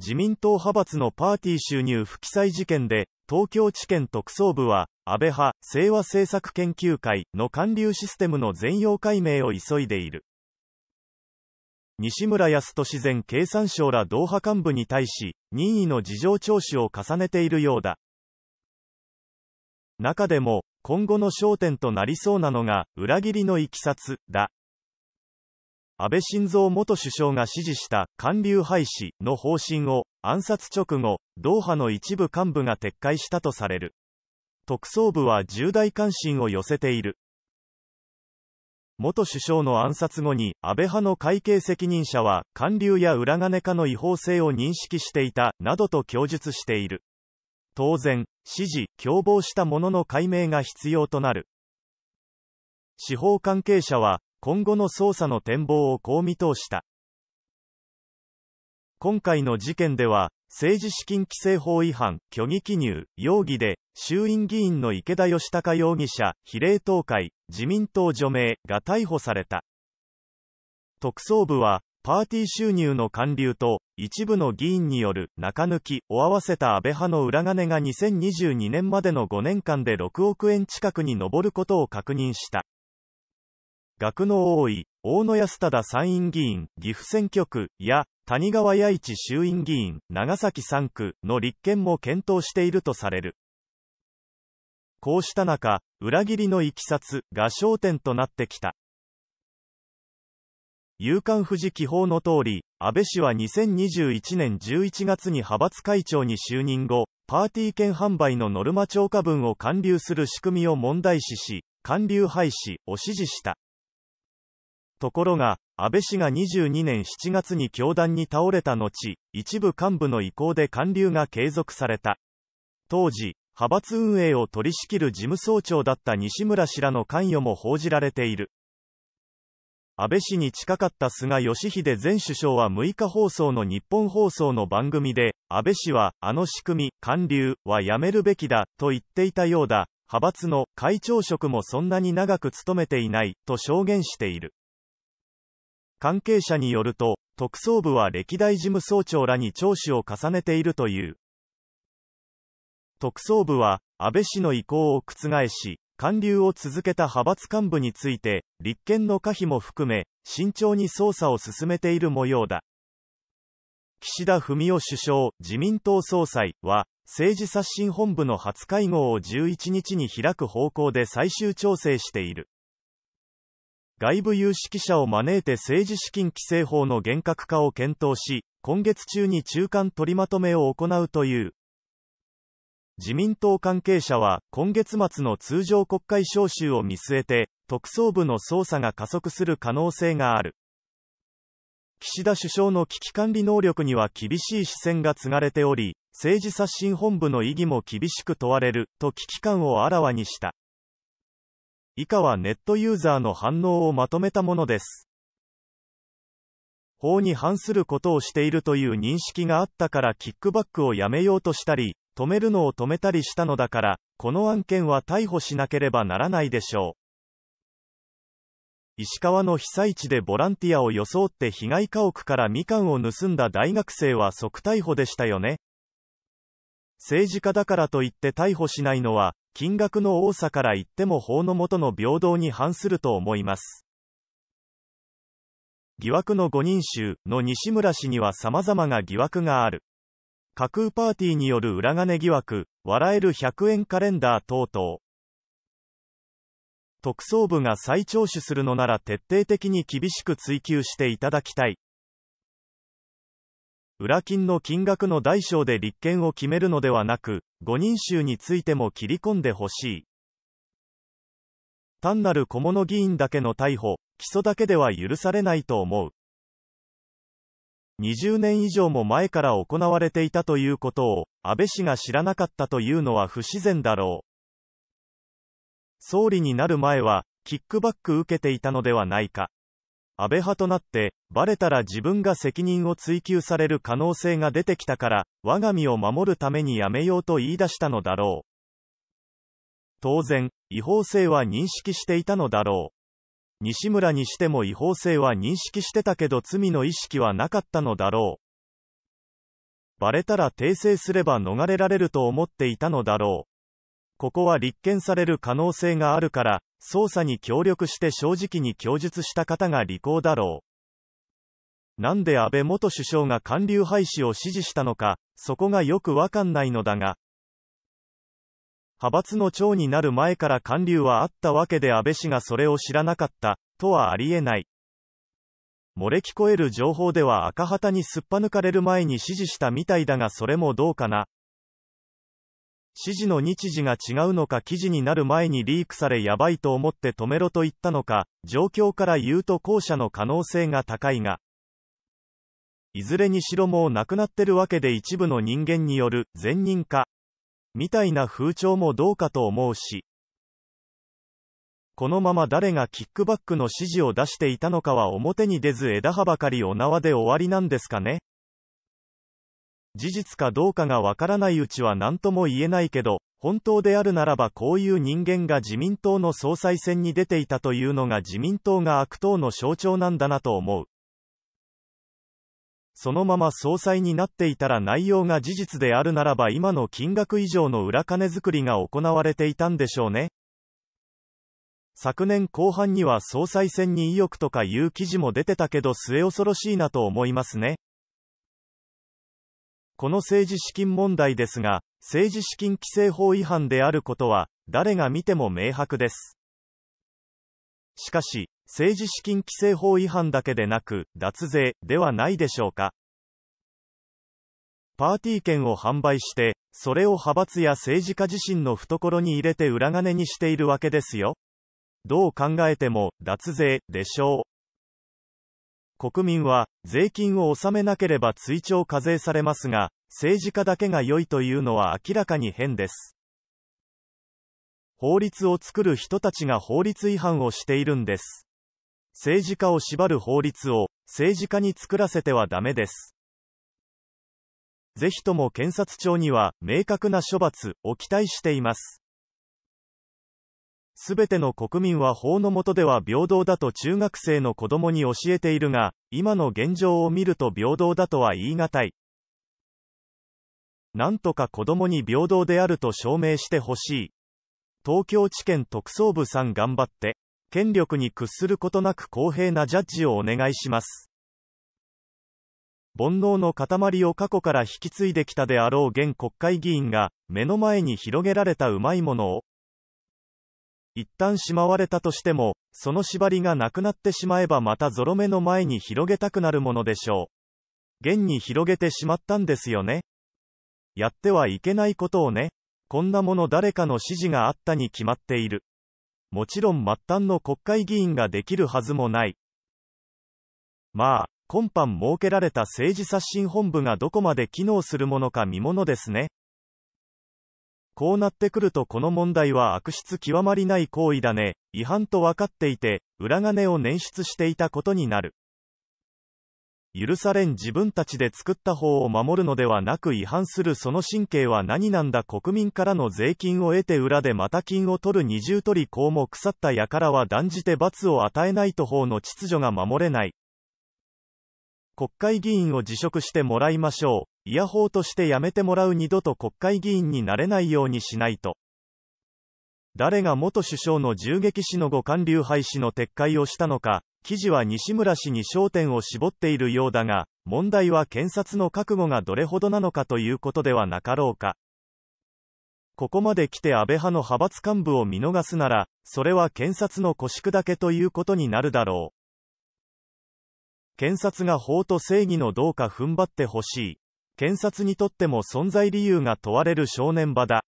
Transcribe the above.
自民党派閥のパーティー収入不記載事件で、東京地検特捜部は、安倍派、清和政策研究会の管流システムの全容解明を急いでいる。西村康稔前経産省ら同派幹部に対し、任意の事情聴取を重ねているようだ。中でも、今後の焦点となりそうなのが、裏切りのいきさつ、だ。安倍晋三元首相が指示した官流廃止の方針を暗殺直後、ドーハの一部幹部が撤回したとされる。特捜部は重大関心を寄せている。元首相の暗殺後に安倍派の会計責任者は官流や裏金化の違法性を認識していたなどと供述している。当然、指示、共謀したものの解明が必要となる。司法関係者は、今後の捜査の展望をこう見通した。今回の事件では、政治資金規正法違反、虚偽記入、容疑で、衆院議員の池田義孝容疑者、比例党会、自民党除名が逮捕された。特捜部は、パーティー収入の還流と、一部の議員による中抜きを合わせた安倍派の裏金が2022年までの5年間で6億円近くに上ることを確認した。学の多い、大野安忠参院議員、岐阜選挙区、や、谷川弥一衆院議員、長崎3区の立憲も検討しているとされる。こうした中、裏切りのいきさつが焦点となってきた。夕刊富士記法の通り、安倍氏は2021年11月に派閥会長に就任後、パーティー券販売のノルマ超過分を還流する仕組みを問題視し、還流廃止を支持した。ところが、安倍氏が22年7月に教団に倒れた後、一部幹部の意向で還流が継続された。当時、派閥運営を取り仕切る事務総長だった西村氏らの関与も報じられている。安倍氏に近かった菅義偉前首相は6日放送の日本放送の番組で、安倍氏は、あの仕組み、官流はやめるべきだ、と言っていたようだ、派閥の会長職もそんなに長く務めていない、と証言している。関係者によると、特捜部は歴代事務総長らに聴取を重ねているという。特捜部は、安倍氏の意向を覆し、官流を続けた派閥幹部について、立憲の可否も含め、慎重に捜査を進めている模様だ。岸田文雄首相、自民党総裁は、政治刷新本部の初会合を11日に開く方向で最終調整している。外部有識者を招いて政治資金規正法の厳格化を検討し、今月中に中間取りまとめを行うという。自民党関係者は、今月末の通常国会召集を見据えて、特捜部の捜査が加速する可能性がある。岸田首相の危機管理能力には厳しい視線が継がれており、政治刷新本部の意義も厳しく問われる、と危機感をあらわにした。以下はネットユーザーの反応をまとめたものです。法に反することをしているという認識があったからキックバックをやめようとしたり、止めるのを止めたりしたのだから、この案件は逮捕しなければならないでしょう。石川の被災地でボランティアを装って被害家屋からみかんを盗んだ大学生は即逮捕でしたよね。政治家だからといって逮捕しないのは、金額の多さから言っても法の下の平等に反すると思います。疑惑の5人衆の西村氏には様々な疑惑がある。架空パーティーによる裏金疑惑、笑える100円カレンダー等々。特捜部が再聴取するのなら徹底的に厳しく追及していただきたい。裏金の金額の大小で立件を決めるのではなく、誤認衆についても切り込んでほしい。単なる小物議員だけの逮捕、起訴だけでは許されないと思う。20年以上も前から行われていたということを、安倍氏が知らなかったというのは不自然だろう。総理になる前は、キックバック受けていたのではないか。安倍派となって、バレたら自分が責任を追及される可能性が出てきたから、我が身を守るためにやめようと言い出したのだろう。当然、違法性は認識していたのだろう。西村にしても違法性は認識してたけど罪の意識はなかったのだろう。バレたら訂正すれば逃れられると思っていたのだろう。ここは立件される可能性があるから、捜査に協力して正直に供述した方が利口だろう。なんで安倍元首相が官流廃止を指示したのか、そこがよくわかんないのだが、派閥の長になる前から官流はあったわけで安倍氏がそれを知らなかった、とはありえない。漏れ聞こえる情報では赤旗にすっぱ抜かれる前に指示したみたいだがそれもどうかな。指示の日時が違うのか記事になる前にリークされやばいと思って止めろと言ったのか、状況から言うと後者の可能性が高いが、いずれにしろもう亡くなってるわけで一部の人間による善人化、みたいな風潮もどうかと思うし、このまま誰がキックバックの指示を出していたのかは表に出ず枝葉ばかりお縄で終わりなんですかね事実かどうかがわからないうちは何とも言えないけど、本当であるならばこういう人間が自民党の総裁選に出ていたというのが自民党が悪党の象徴なんだなと思う。そのまま総裁になっていたら内容が事実であるならば今の金額以上の裏金作りが行われていたんでしょうね。昨年後半には総裁選に意欲とかいう記事も出てたけど末恐ろしいなと思いますね。この政治資金問題ですが、政治資金規正法違反であることは、誰が見ても明白です。しかし、政治資金規正法違反だけでなく、脱税ではないでしょうか。パーティー券を販売して、それを派閥や政治家自身の懐に入れて裏金にしているわけですよ。どう考えても、脱税でしょう。国民は、税金を納めなければ追徴課税されますが、政治家だけが良いというのは明らかに変です。法律を作る人たちが法律違反をしているんです。政治家を縛る法律を、政治家に作らせてはダメです。ぜひとも検察庁には、明確な処罰を期待しています。すべての国民は法の下では平等だと中学生の子供に教えているが、今の現状を見ると平等だとは言い難い。なんとか子供に平等であると証明してほしい。東京地検特捜部さん頑張って、権力に屈することなく公平なジャッジをお願いします。煩悩の塊を過去から引き継いできたであろう現国会議員が、目の前に広げられたうまいものを、一旦しまわれたとしても、その縛りがなくなってしまえばまたゾロ目の前に広げたくなるものでしょう。現に広げてしまったんですよね。やってはいけないことをね。こんなもの誰かの指示があったに決まっている。もちろん末端の国会議員ができるはずもない。まあ、今般設けられた政治刷新本部がどこまで機能するものか見ものですね。こうなってくるとこの問題は悪質極まりない行為だね、違反と分かっていて、裏金を捻出していたことになる。許されん自分たちで作った法を守るのではなく違反するその神経は何なんだ国民からの税金を得て裏でまた金を取る二重取り子も腐った輩は断じて罰を与えないと法の秩序が守れない。国会議員を辞職してもらいましょう。イヤホーとしてやめてもらう二度と国会議員になれないようにしないと。誰が元首相の銃撃死の後官流廃止の撤回をしたのか、記事は西村氏に焦点を絞っているようだが、問題は検察の覚悟がどれほどなのかということではなかろうか。ここまで来て安倍派の派閥幹部を見逃すなら、それは検察の腰砕けということになるだろう。検察が法と正義のどうか踏ん張ってほしい。検察にとっても存在理由が問われる正念場だ。